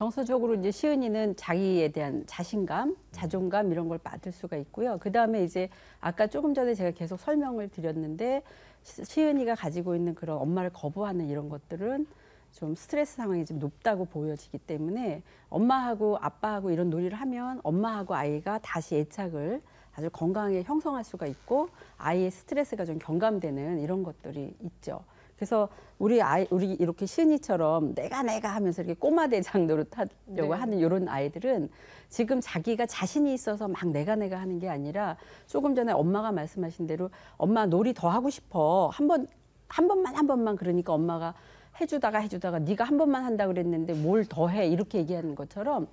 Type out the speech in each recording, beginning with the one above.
정서적으로 이제 시은이는 자기에 대한 자신감, 음. 자존감 이런 걸 받을 수가 있고요. 그 다음에 이제 아까 조금 전에 제가 계속 설명을 드렸는데 시은이가 가지고 있는 그런 엄마를 거부하는 이런 것들은 좀 스트레스 상황이 좀 높다고 보여지기 때문에 엄마하고 아빠하고 이런 놀이를 하면 엄마하고 아이가 다시 애착을 아주 건강하게 형성할 수가 있고 아이의 스트레스가 좀 경감되는 이런 것들이 있죠. 그래서 우리 아이 우리 이렇게 신이처럼 내가 내가 하면서 이렇게 꼬마 대장 노릇하려고 네. 하는 이런 아이들은 지금 자기가 자신이 있어서 막 내가 내가 하는 게 아니라 조금 전에 엄마가 말씀하신 대로 엄마 놀이 더 하고 싶어 한 번 한 번만 한 번만 그러니까 엄마가 해주다가 해주다가 네가 한 번만 한다 그랬는데 뭘 더 해 이렇게 얘기하는 것처럼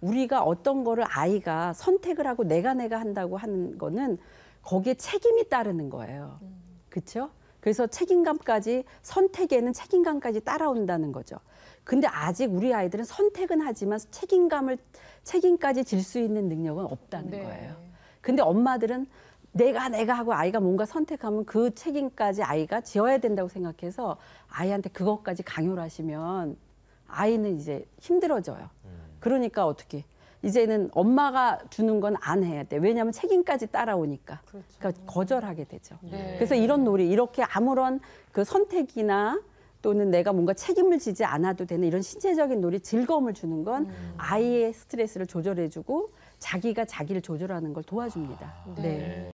우리가 어떤 거를 아이가 선택을 하고 내가 내가 한다고 하는 거는 거기에 책임이 따르는 거예요. 그렇죠? 그래서 책임감까지 선택에는 책임감까지 따라온다는 거죠. 근데 아직 우리 아이들은 선택은 하지만 책임감을 책임까지 질 수 있는 능력은 없다는 네. 거예요. 근데 엄마들은 내가 내가 하고 아이가 뭔가 선택하면 그 책임까지 아이가 지어야 된다고 생각해서 아이한테 그것까지 강요를 하시면 아이는 이제 힘들어져요. 음. 그러니까 어떻게 이제는 엄마가 주는 건 안 해야 돼. 왜냐하면 책임까지 따라오니까. 그렇죠. 그러니까 거절하게 되죠. 네. 그래서 이런 놀이 이렇게 아무런 그 선택이나 또는 내가 뭔가 책임을 지지 않아도 되는 이런 신체적인 놀이 즐거움을 주는 건 음. 아이의 스트레스를 조절해주고 자기가 자기를 조절하는 걸 도와줍니다. 아, 네. 네.